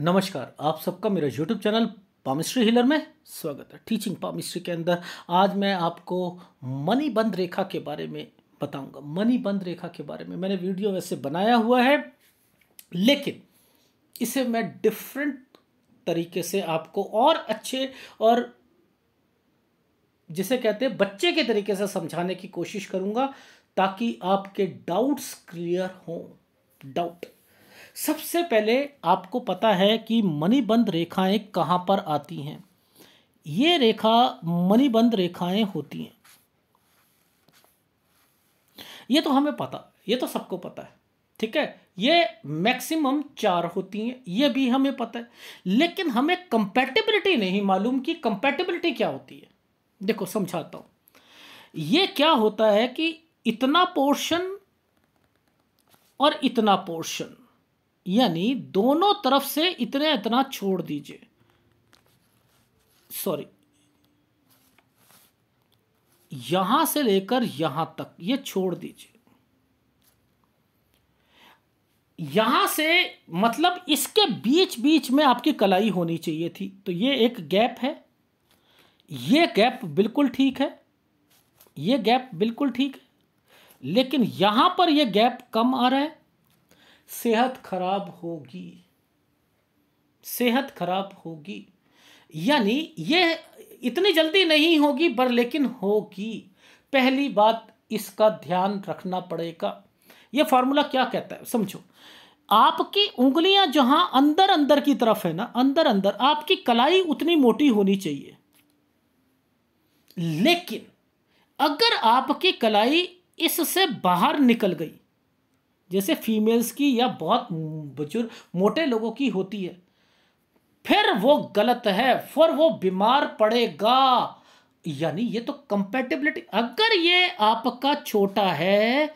नमस्कार आप सबका मेरा यूट्यूब चैनल पामिस्ट्री हिलर में स्वागत है टीचिंग पामिस्ट्री के अंदर आज मैं आपको मनी बंद रेखा के बारे में बताऊंगा मनी बंद रेखा के बारे में मैंने वीडियो वैसे बनाया हुआ है लेकिन इसे मैं डिफरेंट तरीके से आपको और अच्छे और जिसे कहते हैं बच्चे के तरीके से समझाने की कोशिश करूंगा ताकि आपके डाउट्स क्लियर हों डाउट सबसे पहले आपको पता है कि मणिबंद रेखाएं कहाँ पर आती हैं ये रेखा मणिबंद रेखाएं होती हैं ये तो हमें पता ये तो सबको पता है ठीक है ये मैक्सिमम चार होती हैं ये भी हमें पता है लेकिन हमें कंपेटेबिलिटी नहीं मालूम कि कंपेटेबिलिटी क्या होती है देखो समझाता हूँ ये क्या होता है कि इतना पोर्शन और इतना पोर्शन यानी दोनों तरफ से इतने इतना छोड़ दीजिए सॉरी यहां से लेकर यहां तक ये छोड़ दीजिए यहां से मतलब इसके बीच बीच में आपकी कलाई होनी चाहिए थी तो ये एक गैप है ये गैप बिल्कुल ठीक है ये गैप बिल्कुल ठीक है लेकिन यहां पर यह गैप कम आ रहा है सेहत खराब होगी सेहत खराब होगी यानी यह इतनी जल्दी नहीं होगी पर लेकिन होगी पहली बात इसका ध्यान रखना पड़ेगा यह फॉर्मूला क्या कहता है समझो आपकी उंगलियां जहां अंदर अंदर की तरफ है ना अंदर अंदर आपकी कलाई उतनी मोटी होनी चाहिए लेकिन अगर आपकी कलाई इससे बाहर निकल गई जैसे फीमेल्स की या बहुत बुजुर्ग मोटे लोगों की होती है फिर वो गलत है फिर वो बीमार पड़ेगा यानी ये तो कंपेटेबिलिटी अगर ये आपका छोटा है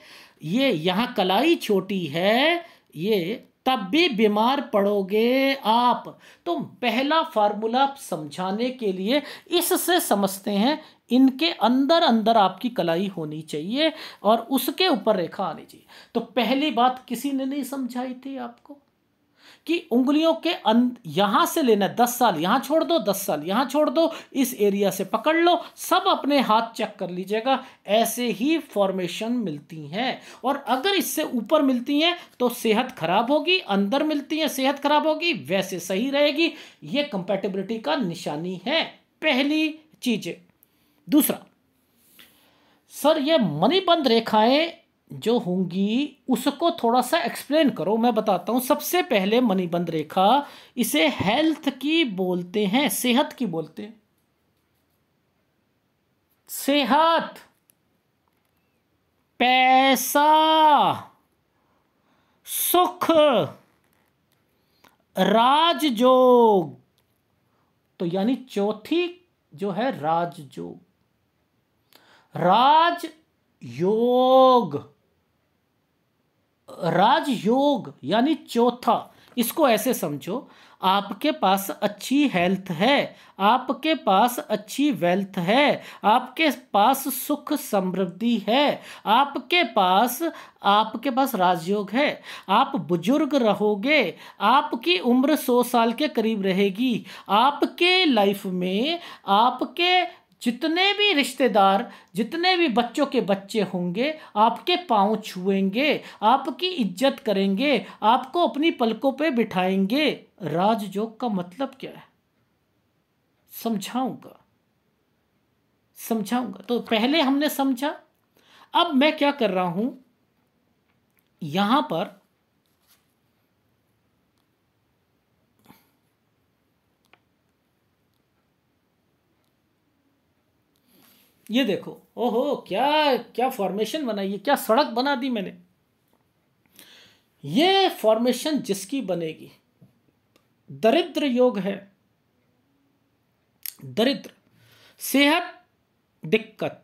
ये यहाँ कलाई छोटी है ये तब भी बीमार पड़ोगे आप तो पहला फार्मूला समझाने के लिए इससे समझते हैं इनके अंदर अंदर आपकी कलाई होनी चाहिए और उसके ऊपर रेखा आनी चाहिए तो पहली बात किसी ने नहीं समझाई थी आपको कि उंगलियों के अंद यहाँ से लेना दस साल यहां छोड़ दो दस साल यहां छोड़ दो इस एरिया से पकड़ लो सब अपने हाथ चेक कर लीजिएगा ऐसे ही फॉर्मेशन मिलती हैं और अगर इससे ऊपर मिलती हैं तो सेहत खराब होगी अंदर मिलती हैं सेहत खराब होगी वैसे सही रहेगी ये कंपेटेबिलिटी का निशानी है पहली चीज़ें दूसरा सर ये मणिबंध रेखाएं जो होंगी उसको थोड़ा सा एक्सप्लेन करो मैं बताता हूँ सबसे पहले मणिबंध रेखा इसे हेल्थ की बोलते हैं सेहत की बोलते हैं सेहत पैसा सुख राजयोग तो यानी चौथी जो है राजयोग राज योग राज योग यानी चौथा इसको ऐसे समझो आपके पास अच्छी हेल्थ है आपके पास अच्छी वेल्थ है आपके पास सुख समृद्धि है आपके पास आपके पास राजयोग है आप बुजुर्ग रहोगे आपकी उम्र सौ साल के करीब रहेगी आपके लाइफ में आपके जितने भी रिश्तेदार जितने भी बच्चों के बच्चे होंगे आपके पाँव छुएंगे आपकी इज्जत करेंगे आपको अपनी पलकों पे बिठाएंगे राजयोग का मतलब क्या है समझाऊंगा समझाऊंगा तो पहले हमने समझा अब मैं क्या कर रहा हूं यहां पर ये देखो ओहो क्या क्या फॉर्मेशन बनाई क्या सड़क बना दी मैंने ये फॉर्मेशन जिसकी बनेगी दरिद्र योग है दरिद्र सेहत दिक्कत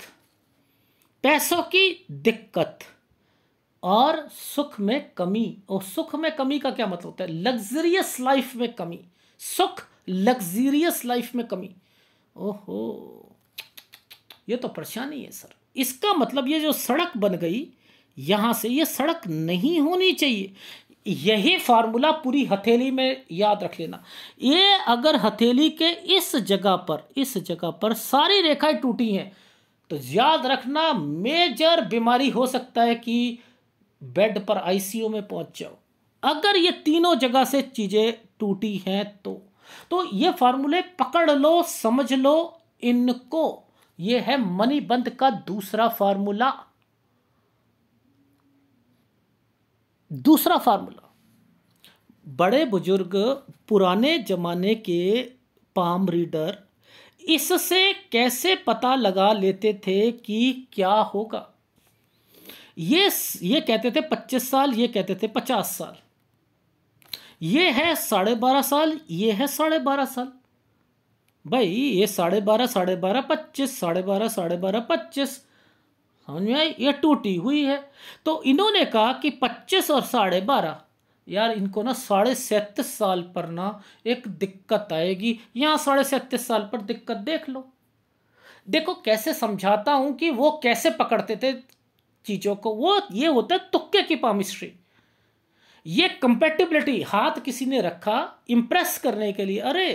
पैसों की दिक्कत और सुख में कमी और सुख में कमी का क्या मतलब होता है लग्जरियस लाइफ में कमी सुख लग्जरियस लाइफ में कमी ओहो ये तो परेशानी है सर इसका मतलब ये जो सड़क बन गई यहाँ से ये सड़क नहीं होनी चाहिए यही फार्मूला पूरी हथेली में याद रख लेना ये अगर हथेली के इस जगह पर इस जगह पर सारी रेखाएं टूटी हैं तो याद रखना मेजर बीमारी हो सकता है कि बेड पर आईसीयू में पहुंच जाओ अगर ये तीनों जगह से चीज़ें टूटी हैं तो तो ये फार्मूले पकड़ लो समझ लो इनको ये है बंद का दूसरा फार्मूला दूसरा फार्मूला बड़े बुजुर्ग पुराने जमाने के पाम रीडर इससे कैसे पता लगा लेते थे कि क्या होगा ये ये कहते थे पच्चीस साल ये कहते थे पचास साल ये है साढ़े बारह साल ये है साढ़े बारह साल भाई ये साढ़े बारह साढ़े बारह पच्चीस साढ़े बारह साढ़े बारह पच्चीस समझ में आई ये टूटी हुई है तो इन्होंने कहा कि पच्चीस और साढ़े बारह यार इनको ना साढ़े सैंतीस साल पर ना एक दिक्कत आएगी यहाँ साढ़े सैंतीस साल पर दिक्कत देख लो देखो कैसे समझाता हूँ कि वो कैसे पकड़ते थे चीज़ों को वो ये होता है तुक्के की पामिस्ट्री ये कंपेटिबिलिटी हाथ किसी ने रखा इम्प्रेस करने के लिए अरे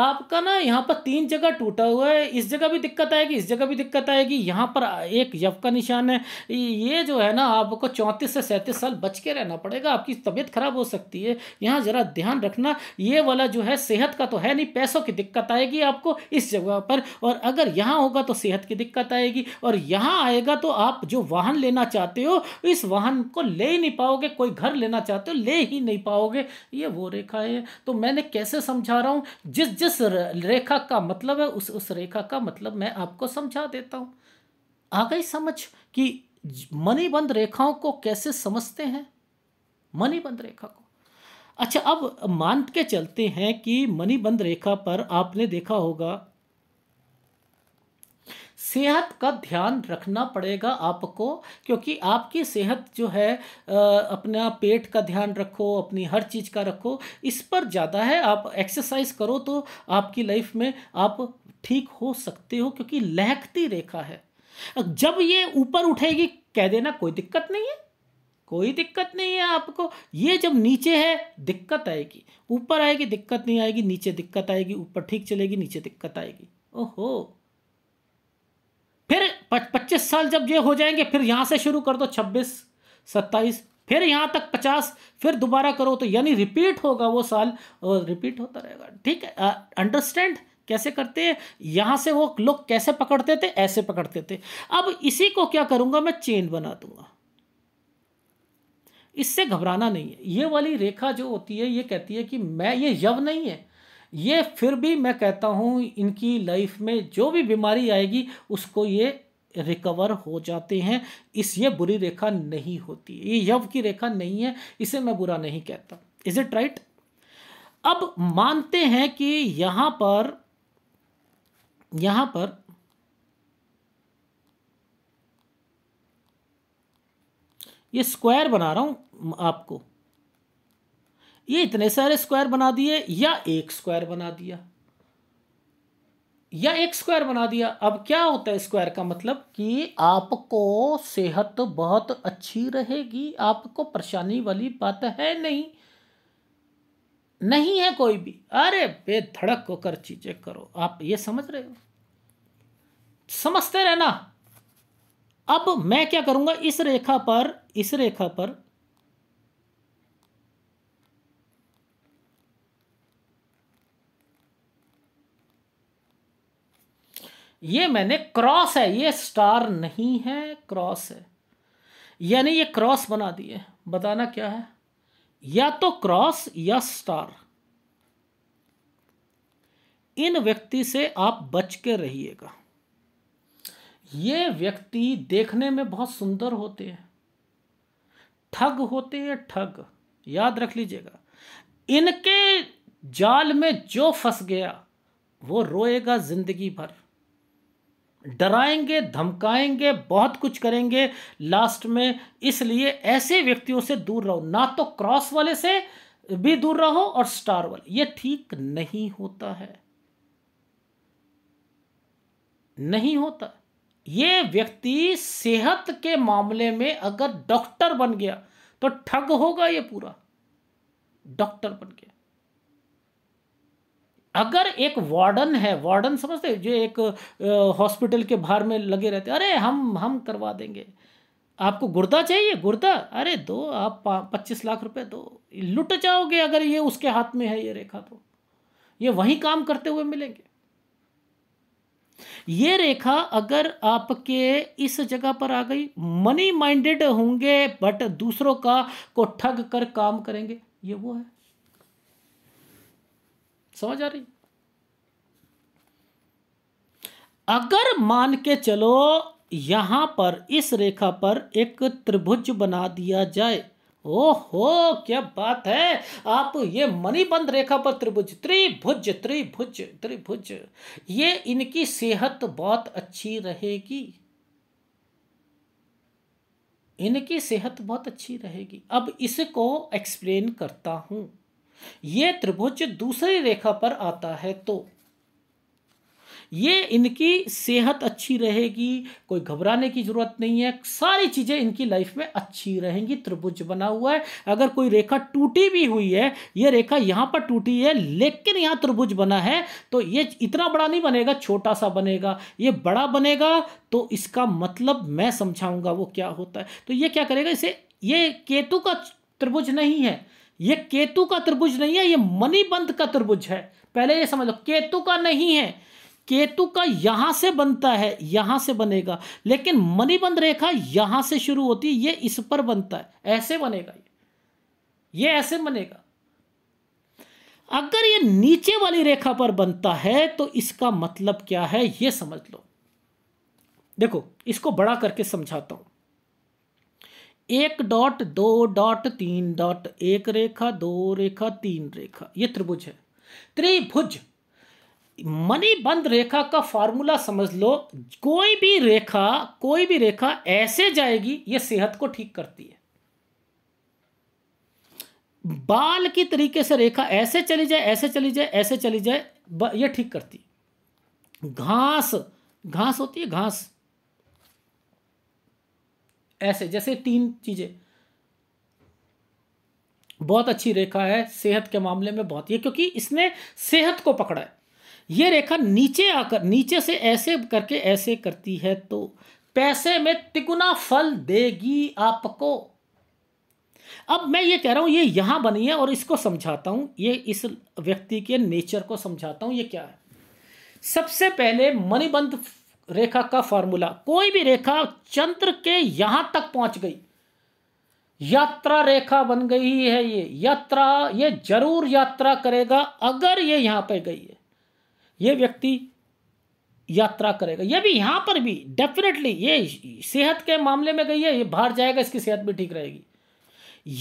आपका ना यहाँ पर तीन जगह टूटा हुआ है इस जगह भी दिक्कत आएगी इस जगह भी दिक्कत आएगी यहाँ पर एक यव का निशान है ये जो है ना आपको चौंतीस से सैंतीस साल बच के रहना पड़ेगा आपकी तबीयत खराब हो सकती है यहाँ ज़रा ध्यान रखना ये वाला जो है सेहत का तो है नहीं पैसों की दिक्कत आएगी आपको इस जगह पर और अगर यहाँ होगा तो सेहत की दिक्कत आएगी और यहाँ आएगा तो आप जो वाहन लेना चाहते हो इस वाहन को ले ही नहीं पाओगे कोई घर लेना चाहते हो ले ही नहीं पाओगे ये वो रेखा है तो मैंने कैसे समझा रहा हूँ जिस जिस जिस रेखा का मतलब है उस उस रेखा का मतलब मैं आपको समझा देता हूँ आ गई समझ कि मणिबंध रेखाओं को कैसे समझते हैं मणिबंध रेखा को अच्छा अब मान के चलते हैं कि मणिबंध रेखा पर आपने देखा होगा सेहत का ध्यान रखना पड़ेगा आपको क्योंकि आपकी सेहत जो है अपना पेट का ध्यान रखो अपनी हर चीज़ का रखो इस पर ज़्यादा है आप एक्सरसाइज करो तो आपकी लाइफ में आप ठीक हो सकते हो क्योंकि लहकती रेखा है जब ये ऊपर उठेगी कह देना कोई दिक्कत नहीं है कोई दिक्कत नहीं है आपको ये जब नीचे है दिक्कत आएगी ऊपर आएगी दिक्कत नहीं आएगी नीचे दिक्कत आएगी ऊपर ठीक चलेगी नीचे दिक्कत आएगी ओहो फिर पच्चीस साल जब ये हो जाएंगे फिर यहाँ से शुरू कर दो छब्बीस सत्ताईस फिर यहाँ तक पचास फिर दोबारा करो तो यानी रिपीट होगा वो साल और रिपीट होता रहेगा ठीक है अंडरस्टैंड कैसे करते हैं यहाँ से वो लोग कैसे पकड़ते थे ऐसे पकड़ते थे अब इसी को क्या करूँगा मैं चेन बना दूंगा इससे घबराना नहीं है ये वाली रेखा जो होती है ये कहती है कि मैं ये यव नहीं है ये फिर भी मैं कहता हूँ इनकी लाइफ में जो भी बीमारी आएगी उसको ये रिकवर हो जाते हैं इस ये बुरी रेखा नहीं होती ये यव की रेखा नहीं है इसे मैं बुरा नहीं कहता इज इट राइट अब मानते हैं कि यहां पर यहां पर ये स्क्वायर बना रहा हूं आपको ये इतने सारे स्क्वायर बना दिए या एक स्क्वायर बना दिया या एक स्क्वायर बना दिया अब क्या होता है स्क्वायर का मतलब कि आपको सेहत बहुत अच्छी रहेगी आपको परेशानी वाली बात है नहीं नहीं है कोई भी अरे बेधड़क होकर चीजें करो आप ये समझ रहे हो समझते रहना अब मैं क्या करूंगा इस रेखा पर इस रेखा पर ये मैंने क्रॉस है ये स्टार नहीं है क्रॉस है यानी ये क्रॉस बना दिए बताना क्या है या तो क्रॉस या स्टार इन व्यक्ति से आप बच के रहिएगा ये व्यक्ति देखने में बहुत सुंदर होते हैं ठग होते हैं ठग याद रख लीजिएगा इनके जाल में जो फंस गया वो रोएगा जिंदगी भर डराएंगे धमकाएंगे बहुत कुछ करेंगे लास्ट में इसलिए ऐसे व्यक्तियों से दूर रहो ना तो क्रॉस वाले से भी दूर रहो और स्टार वाले ये ठीक नहीं होता है नहीं होता ये व्यक्ति सेहत के मामले में अगर डॉक्टर बन गया तो ठग होगा ये पूरा डॉक्टर बन गया अगर एक वार्डन है वार्डन समझते जो एक हॉस्पिटल के बाहर में लगे रहते अरे हम हम करवा देंगे आपको गुर्दा चाहिए गुर्दा अरे दो आप पच्चीस लाख रुपए दो लुट जाओगे अगर ये उसके हाथ में है ये रेखा तो ये वही काम करते हुए मिलेंगे ये रेखा अगर आपके इस जगह पर आ गई मनी माइंडेड होंगे बट दूसरों का को ठग कर काम करेंगे ये वो है समझ आ रही अगर मान के चलो यहां पर इस रेखा पर एक त्रिभुज बना दिया जाए ओहो क्या बात है आप ये मणिबंध रेखा पर त्रिभुज त्रिभुज त्रिभुज त्रिभुज ये इनकी सेहत बहुत अच्छी रहेगी इनकी सेहत बहुत अच्छी रहेगी अब इसको एक्सप्लेन करता हूं ये त्रिभुज दूसरी रेखा पर आता है तो ये इनकी सेहत अच्छी रहेगी कोई घबराने की ज़रूरत नहीं है सारी चीज़ें इनकी लाइफ में अच्छी रहेंगी त्रिभुज बना हुआ है अगर कोई रेखा टूटी भी हुई है ये रेखा यहां पर टूटी है लेकिन यहां त्रिभुज बना है तो ये इतना बड़ा नहीं बनेगा छोटा सा बनेगा ये बड़ा बनेगा तो इसका मतलब मैं समझाऊंगा वो क्या होता है तो ये क्या करेगा इसे ये केतु का त्रिभुज नहीं है ये केतु का त्रिभुज नहीं है ये मणिबंध का त्रिभुज है पहले ये समझ लो केतु का नहीं है केतु का यहां से बनता है यहां से बनेगा लेकिन मणिबंध रेखा यहां से शुरू होती है ये इस पर बनता है ऐसे बनेगा ये ये ऐसे बनेगा अगर ये नीचे वाली रेखा पर बनता है तो इसका मतलब क्या है ये समझ लो देखो इसको बड़ा करके समझाता हूं एक डॉट दो डॉट तीन डॉट एक रेखा दो रेखा तीन रेखा ये त्रिभुज है त्रिभुज मनी बंद रेखा का फॉर्मूला समझ लो कोई भी रेखा कोई भी रेखा ऐसे जाएगी ये सेहत को ठीक करती है बाल की तरीके से रेखा ऐसे चली जाए ऐसे चली जाए ऐसे चली जाए ये ठीक करती घास घास होती है घास ऐसे जैसे तीन चीज़ें बहुत अच्छी रेखा है सेहत के मामले में बहुत ये क्योंकि इसने सेहत को पकड़ा है ये रेखा नीचे आकर नीचे से ऐसे करके ऐसे करती है तो पैसे में तिगुना फल देगी आपको अब मैं ये कह रहा हूं ये यहां बनी है और इसको समझाता हूं ये इस व्यक्ति के नेचर को समझाता हूं ये क्या है सबसे पहले मणिबंध रेखा का फॉर्मूला कोई भी रेखा चंद्र के यहां तक पहुंच गई यात्रा रेखा बन गई है ये यात्रा ये जरूर यात्रा करेगा अगर ये यहां पर गई है ये व्यक्ति यात्रा करेगा ये भी यहां पर भी डेफिनेटली ये सेहत के मामले में गई है ये बाहर जाएगा इसकी सेहत भी ठीक रहेगी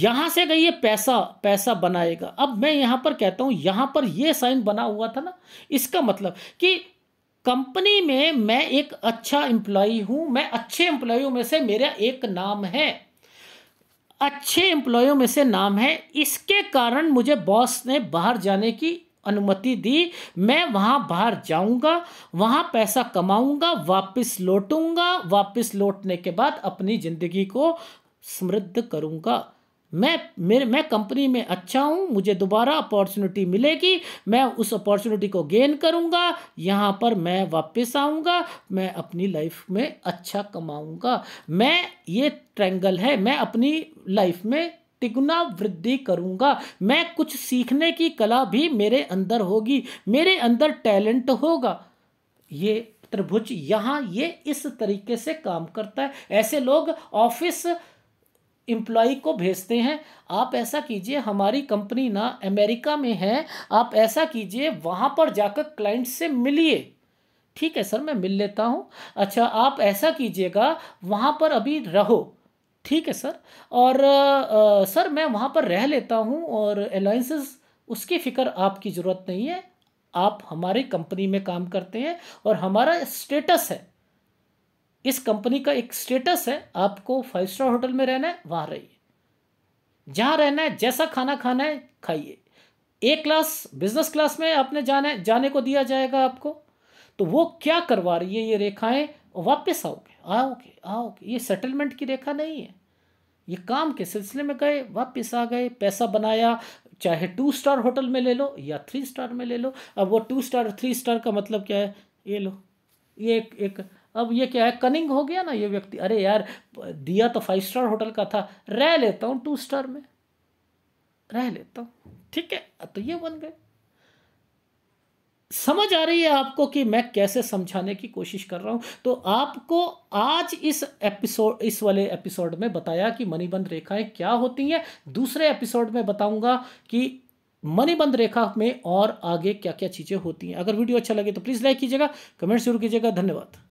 यहां से गई है पैसा पैसा बनाएगा अब मैं यहां पर कहता हूं यहां पर ये साइन बना हुआ था ना इसका मतलब कि कंपनी में मैं एक अच्छा एम्प्लॉई हूँ मैं अच्छे एम्प्लॉयों में से मेरा एक नाम है अच्छे एम्प्लॉयों में से नाम है इसके कारण मुझे बॉस ने बाहर जाने की अनुमति दी मैं वहाँ बाहर जाऊँगा वहाँ पैसा कमाऊँगा वापस लौटूँगा वापस लौटने के बाद अपनी ज़िंदगी को समृद्ध करूँगा मैं मेरे मैं कंपनी में अच्छा हूँ मुझे दोबारा अपॉर्चुनिटी मिलेगी मैं उस अपॉर्चुनिटी को गेन करूँगा यहाँ पर मैं वापस आऊँगा मैं अपनी लाइफ में अच्छा कमाऊँगा मैं ये ट्रैंगल है मैं अपनी लाइफ में तिगुना वृद्धि करूंगा मैं कुछ सीखने की कला भी मेरे अंदर होगी मेरे अंदर टैलेंट होगा ये त्रिभुज यहाँ ये इस तरीके से काम करता है ऐसे लोग ऑफिस एम्प्लॉ को भेजते हैं आप ऐसा कीजिए हमारी कंपनी ना अमेरिका में है आप ऐसा कीजिए वहाँ पर जाकर क्लाइंट से मिलिए ठीक है सर मैं मिल लेता हूँ अच्छा आप ऐसा कीजिएगा वहाँ पर अभी रहो ठीक है सर और आ, सर मैं वहाँ पर रह लेता हूँ और अलाइंसेस उसकी फ़िक्र आपकी ज़रूरत नहीं है आप हमारी कंपनी में काम करते हैं और हमारा स्टेटस है इस कंपनी का एक स्टेटस है आपको फाइव स्टार होटल में रहना है वहाँ रहिए जहाँ रहना है जैसा खाना खाना है खाइए ए क्लास बिजनेस क्लास में आपने जाने जाने को दिया जाएगा आपको तो वो क्या करवा रही है ये रेखाएं वापस आओगे आओगे आओगे ये सेटलमेंट की रेखा नहीं है ये काम के सिलसिले में गए वापस आ गए पैसा बनाया चाहे टू स्टार होटल में ले लो या थ्री स्टार में ले लो अब वो टू स्टार थ्री स्टार का मतलब क्या है ये लो ये एक एक अब ये क्या है कनिंग हो गया ना ये व्यक्ति अरे यार दिया तो फाइव स्टार होटल का था रह लेता हूँ टू स्टार में रह लेता हूँ ठीक है तो ये बन गए समझ आ रही है आपको कि मैं कैसे समझाने की कोशिश कर रहा हूं तो आपको आज इस एपिसोड इस वाले एपिसोड में बताया कि मणिबंध रेखाएं क्या होती हैं दूसरे एपिसोड में बताऊंगा कि मणिबंध रेखा में और आगे क्या क्या चीज़ें होती हैं अगर वीडियो अच्छा लगे तो प्लीज़ लाइक कीजिएगा कमेंट जरूर कीजिएगा धन्यवाद